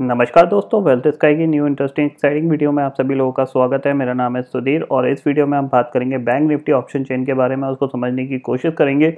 नमस्कार दोस्तों wealth sky की न्यू इंटरेस्टिंग एक्साइटिंग वीडियो में आप सभी लोगों का स्वागत है मेरा नाम है सुधीर और इस वीडियो में हम बात करेंगे बैंक निफ्टी ऑप्शन चेन के बारे में उसको समझने की कोशिश करेंगे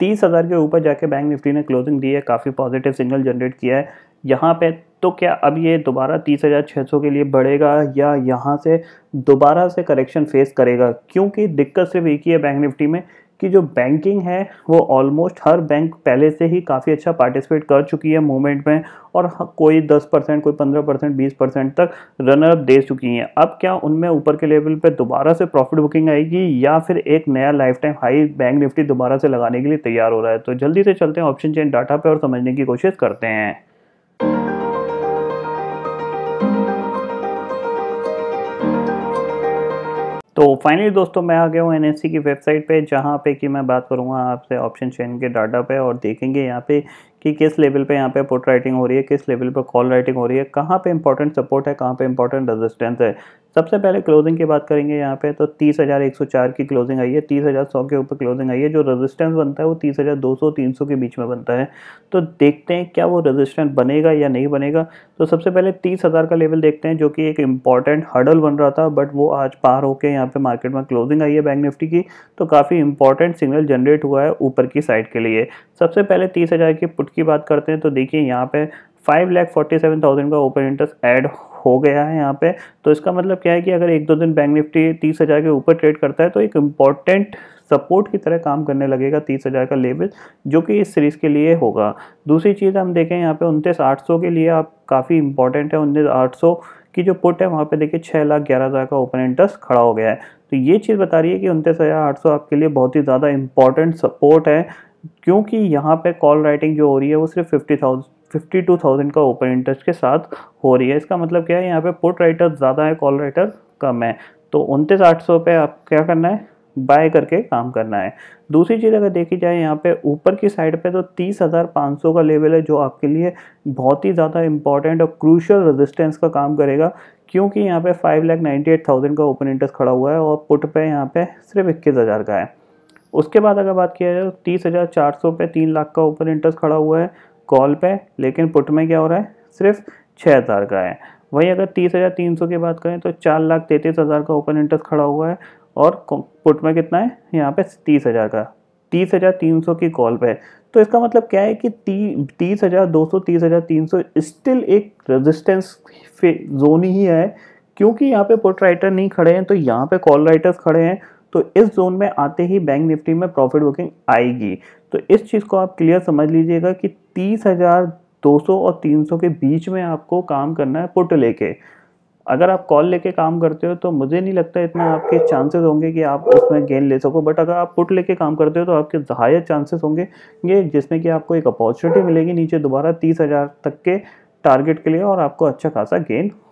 तीस हज़ार के ऊपर जाके बैंक निफ्टी ने क्लोजिंग दी है काफ़ी पॉजिटिव सिग्नल जनरेट किया है यहाँ पे तो क्या अब ये दोबारा तीस हज़ार छः सौ के लिए बढ़ेगा या यहाँ से दोबारा से करेक्शन फेस करेगा क्योंकि दिक्कत सिर्फ एक ही है बैंक निफ्टी में कि जो बैंकिंग है वो ऑलमोस्ट हर बैंक पहले से ही काफ़ी अच्छा पार्टिसिपेट कर चुकी है मूवमेंट में और कोई 10 परसेंट कोई 15 परसेंट बीस परसेंट तक रनर अप दे चुकी हैं अब क्या उनमें ऊपर के लेवल पे दोबारा से प्रॉफिट बुकिंग आएगी या फिर एक नया life time high bank Nifty दोबारा से लगाने के लिए तैयार हो रहा है तो जल्दी से चलते हैं ऑप्शन चेन डाटा पर और समझने की कोशिश करते हैं तो फाइनली दोस्तों मैं आ गया हूँ एन e की वेबसाइट पे जहाँ पे कि मैं बात करूँगा आपसे ऑप्शन चेन के डाटा पे और देखेंगे यहाँ पे कि किस लेवल पे यहाँ पे पुट राइटिंग हो रही है किस लेवल पे कॉल राइटिंग हो रही है कहाँ पे इंपॉर्टेंट सपोर्ट है कहाँ पे इंपॉर्टेंट रेजिस्टेंस है सबसे पहले क्लोजिंग की बात करेंगे यहाँ पे तो तीस हज़ार एक सौ चार की क्लोजिंग आई है तीस हज़ार सौ के ऊपर क्लोजिंग आई है जो रेजिस्टेंस बनता है वो तीस हज़ार दो सौ तीन सौ के बीच में बनता है तो देखते हैं क्या वो रेजिस्टेंस बनेगा या नहीं बनेगा तो सबसे पहले तीस हज़ार का लेवल देखते हैं जो कि एक इंपॉर्टेंट हर्डल बन रहा था बट वो आज पार होकर यहाँ पर मार्केट में क्लोजिंग आई है बैंक निफ्टी की तो काफ़ी इंपॉर्टेंट सिग्नल जनरेट हुआ है ऊपर की साइड के लिए सबसे पहले तीस हज़ार की इनपुट की बात करते हैं तो देखिए यहाँ पे five lakh forty seven thousand का ओपन इंटरेस्ट ऐड हो गया है यहाँ पे तो इसका मतलब क्या है कि अगर एक दो दिन बैंक निफ्टी तीस हज़ार के ऊपर ट्रेड करता है तो एक इम्पॉर्टेंट सपोर्ट की तरह काम करने लगेगा तीस हज़ार का लेवल जो कि इस सीरीज़ के लिए होगा दूसरी चीज़ हम देखें यहाँ पे उनतीस आठ सौ के लिए आप काफ़ी इंपॉर्टेंट है उनतीस आठ सौ की जो पुट है वहाँ पे देखिए छः लाख ग्यारह हज़ार का ओपन इंटरेस्ट खड़ा हो गया है तो ये चीज़ बता रही है कि उनतीस हज़ार आठ सौ आपके लिए बहुत ही ज़्यादा इंपॉर्टेंट सपोर्ट है क्योंकि यहाँ पे कॉल राइटिंग जो हो रही है वो सिर्फ fifty thousand fifty two thousand का ओपन इंटरेस्ट के साथ हो रही है इसका मतलब क्या है यहाँ पे पुट राइटर ज़्यादा है कॉल राइटर कम है तो उनतीस आठ सौ पे आप क्या करना है बाय करके काम करना है दूसरी चीज़ अगर देखी जाए यहाँ पे ऊपर की साइड पे तो तीस हज़ार पाँच सौ का लेवल है जो आपके लिए बहुत ही ज़्यादा इंपॉर्टेंट और क्रूशल रेजिस्टेंस का काम करेगा क्योंकि यहाँ पे five lakh ninety eight thousand का ओपन इंटरेस्ट खड़ा हुआ है और पुट पे यहाँ पे सिर्फ इक्कीस हज़ार का है उसके बाद अगर बात किया जाए तो तीस हज़ार चार सौ पे तीन लाख का ऊपर इंटरेस्ट खड़ा हुआ है कॉल पे लेकिन पुट में क्या हो रहा है सिर्फ छः हज़ार का है वहीं अगर तीस हज़ार तीन सौ की बात करें तो चार लाख तैंतीस हज़ार का ओपन इंटरेस्ट खड़ा हुआ है और पुट में कितना है यहाँ पे तीस हज़ार का तीस हज़ार तीन सौ की कॉल पे तो इसका मतलब क्या है कि ती तीस हज़ार दो सौ तीस हज़ार तीन सौ स्टिल एक रेजिस्टेंस जोन ही है क्योंकि यहाँ पे पुट राइटर नहीं खड़े हैं तो यहाँ पे कॉल राइटर्स खड़े हैं तो इस जोन में आते ही बैंक निफ्टी में प्रॉफिट बुकिंग आएगी तो इस चीज़ को आप क्लियर समझ लीजिएगा कि तीस हज़ार दो सौ और तीन सौ के बीच में आपको काम करना है पुट लेके अगर आप कॉल लेके काम करते हो तो मुझे नहीं लगता इतना आपके चांसेस होंगे कि आप उसमें गेन ले सको बट अगर आप पुट लेके काम करते हो तो आपके हायर चांसेस होंगे ये जिसमें कि आपको एक अपॉर्चुनिटी मिलेगी नीचे दोबारा तीस हज़ार तक के टारगेट के लिए और आपको अच्छा खासा गेन